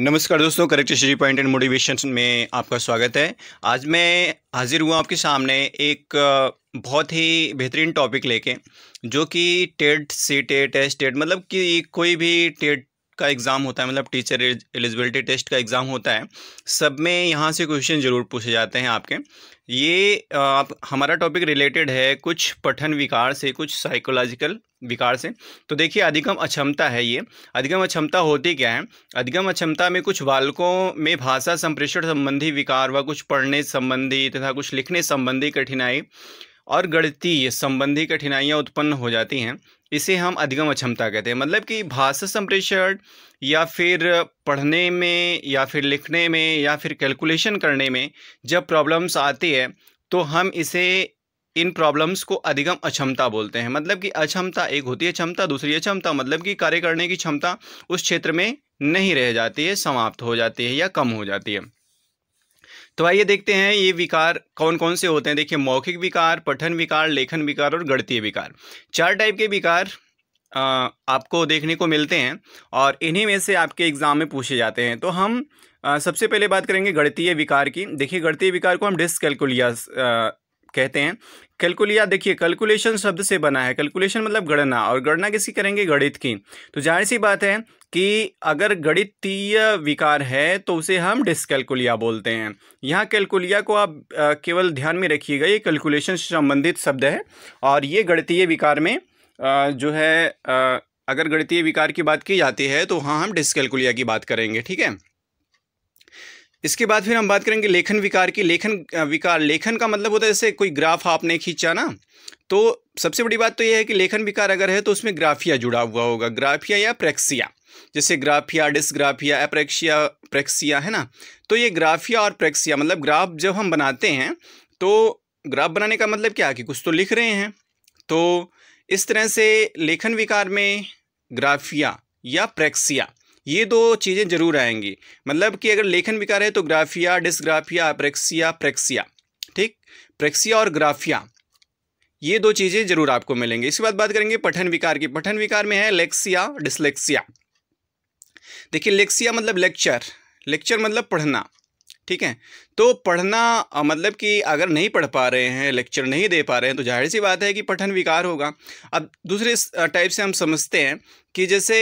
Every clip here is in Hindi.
नमस्कार दोस्तों correct Shri point and motivation में आपका स्वागत है आज मैं हाजिर हुआ आपके सामने एक बहुत ही बेहतरीन टॉपिक लेके जो कि TET C TET S TET मतलब कि कोई भी टेट का एग्ज़ाम होता है मतलब टीचर एलिजिबिलिटी टेस्ट का एग्ज़ाम होता है सब में यहाँ से क्वेश्चन ज़रूर पूछे जाते हैं आपके ये आप हमारा टॉपिक रिलेटेड है कुछ पठन विकार से कुछ साइकोलॉजिकल विकार से तो देखिए अधिगम अक्षमता है ये अधिगम अक्षमता होती क्या है अधिगम अक्षमता में कुछ बालकों में भाषा संप्रेषण संबंधी विकार व कुछ पढ़ने संबंधी तथा कुछ लिखने संबंधी कठिनाई और गणितीय संबंधी कठिनाइयाँ उत्पन्न हो जाती हैं इसे हम अधिगम अक्षमता कहते हैं मतलब कि भाषा संप्रेषण या फिर पढ़ने में या फिर लिखने में या फिर कैलकुलेशन करने में जब प्रॉब्लम्स आती है तो हम इसे इन प्रॉब्लम्स को अधिगम अक्षमता बोलते हैं मतलब कि अक्षमता एक होती है क्षमता दूसरी अक्षमता मतलब कि कार्य करने की क्षमता उस क्षेत्र में नहीं रह जाती है समाप्त हो जाती है या कम हो जाती है तो आइए देखते हैं ये विकार कौन कौन से होते हैं देखिए मौखिक विकार पठन विकार लेखन विकार और गणतीय विकार चार टाइप के विकार आपको देखने को मिलते हैं और इन्हीं में से आपके एग्ज़ाम में पूछे जाते हैं तो हम सबसे पहले बात करेंगे गणतीय विकार की देखिए गणतीय विकार को हम डिस्कैलकुलिया कहते हैं कैलकुलिया देखिए कैलकुलेशन शब्द से बना है कैलकुलेशन मतलब गणना और गणना किसकी करेंगे गणित की तो जाहिर सी बात है कि अगर गणितीय विकार है तो उसे हम डिसकैलकुलिया बोलते हैं यहाँ कैलकुलिया को आप केवल ध्यान में रखिएगा ये कैलकुलेशन से संबंधित शब्द है और ये गणितीय विकार में जो है अगर गणितीय विकार की बात की जाती है तो वहाँ हम डिसकैलकुलिया की बात करेंगे ठीक है इसके बाद फिर हम बात करेंगे लेखन विकार की लेखन विकार लेखन का मतलब होता है जैसे कोई ग्राफ आपने खींचा ना तो सबसे बड़ी बात तो यह है कि लेखन विकार अगर है तो उसमें ग्राफिया जुड़ा हुआ होगा ग्राफिया या प्रेक्सिया जैसे ग्राफिया डिस्ग्राफिया एप्रेक्सिया प्रेक्सिया है ना तो ये ग्राफिया और प्रेक्सिया मतलब ग्राफ जब हम बनाते हैं तो ग्राफ बनाने का मतलब क्या कि कुछ तो लिख रहे हैं तो इस तरह से लेखन विकार में ग्राफिया या प्रेक्सिया ये दो चीज़ें ज़रूर आएंगी मतलब कि अगर लेखन विकार है तो ग्राफिया डिस्ग्राफिया अप्रेक्सिया प्रेक्सिया ठीक प्रेक्सिया और ग्राफिया ये दो चीज़ें ज़रूर आपको मिलेंगी इसके बाद बात करेंगे पठन विकार की पठन विकार में है लेक्सिया डिसलेक्सिया देखिए लेक्सिया मतलब लेक्चर लेक्चर मतलब पढ़ना ठीक है तो पढ़ना मतलब कि अगर नहीं पढ़ पा रहे हैं लेक्चर नहीं दे पा रहे हैं तो जाहिर सी बात है कि पठन विकार होगा अब दूसरे टाइप से हम समझते हैं कि जैसे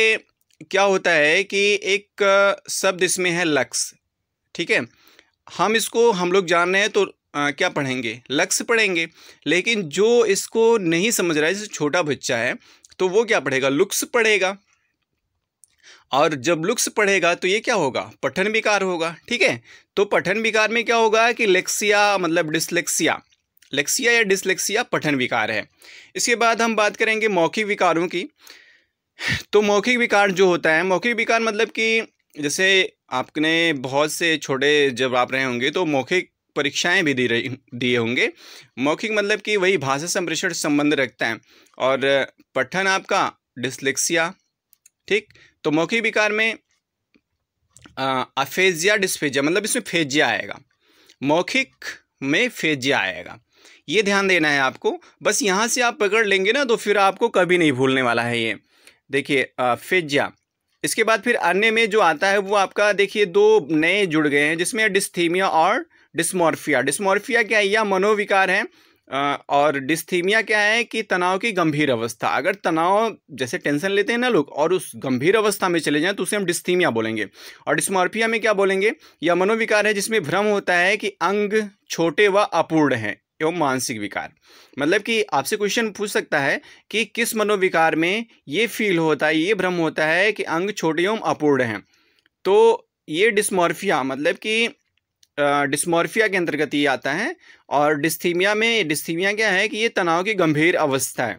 क्या होता है कि एक शब्द इसमें है लक्स ठीक है हम इसको हम लोग जान रहे हैं तो आ, क्या पढ़ेंगे लक्स पढ़ेंगे लेकिन जो इसको नहीं समझ रहा है जैसे छोटा बच्चा है तो वो क्या पढ़ेगा लुक्स पढ़ेगा और जब लुक्स पढ़ेगा तो ये क्या होगा पठन विकार होगा ठीक है तो पठन विकार में क्या होगा कि लेक्सिया मतलब डिसलेक्सिया लेक्सिया या डिसलेक्सिया पठन विकार है इसके बाद हम बात करेंगे मौखिक विकारों की तो मौखिक विकार जो होता है मौखिक विकार मतलब कि जैसे आपने बहुत से छोटे जब आप रहे होंगे तो मौखिक परीक्षाएं भी दी रही दिए होंगे मौखिक मतलब कि वही भाषा संप्रेषण संबंध रखता है और पठन आपका डिस्लेक्सिया ठीक तो मौखिक विकार में अफेजिया डिस्फेजिया मतलब इसमें फेजिया आएगा मौखिक में फेजिया आएगा ये ध्यान देना है आपको बस यहाँ से आप पकड़ लेंगे ना तो फिर आपको कभी नहीं भूलने वाला है ये देखिए फिजिया इसके बाद फिर अन्य में जो आता है वो आपका देखिए दो नए जुड़ गए हैं जिसमें डिस्थीमिया और डिस्मोर्फिया डिस्मोर्फिया क्या है यह मनोविकार है और डिस्थीमिया क्या है कि तनाव की गंभीर अवस्था अगर तनाव जैसे टेंशन लेते हैं ना लोग और उस गंभीर अवस्था में चले जाएं तो उसे हम डिस्थीमिया बोलेंगे और डिस्मॉर्फिया में क्या बोलेंगे यह मनोविकार है जिसमें भ्रम होता है कि अंग छोटे व अपूर्ण हैं एवं मानसिक विकार मतलब कि आपसे क्वेश्चन पूछ सकता है कि किस मनोविकार में ये फील होता है ये भ्रम होता है कि अंग छोटे एवं अपूर्ण हैं तो ये डिस्मॉर्फिया मतलब कि डिस्मॉर्फिया के अंतर्गत ये आता है और डिस्थीमिया में डिस्थीमिया क्या है कि ये तनाव की गंभीर अवस्था है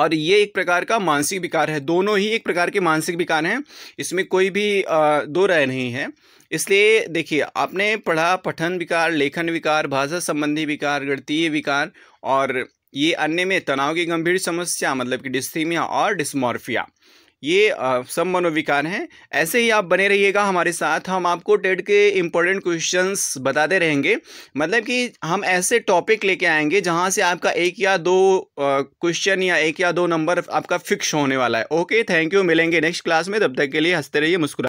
और ये एक प्रकार का मानसिक विकार है दोनों ही एक प्रकार के मानसिक विकार हैं इसमें कोई भी दो राय नहीं है इसलिए देखिए आपने पढ़ा पठन विकार लेखन विकार भाषा संबंधी विकार गणतीय विकार और ये अन्य में तनाव की गंभीर समस्या मतलब कि डिस्थीमिया और डिस्मॉर्फिया ये सब मनोविकार हैं ऐसे ही आप बने रहिएगा हमारे साथ हम आपको टेट के इम्पोर्टेंट क्वेश्चंस बताते रहेंगे मतलब कि हम ऐसे टॉपिक लेके आएंगे जहां से आपका एक या दो क्वेश्चन या एक या दो नंबर आपका फिक्स होने वाला है ओके थैंक यू मिलेंगे नेक्स्ट क्लास में तब तक के लिए हंसते रहिए मुस्कुरा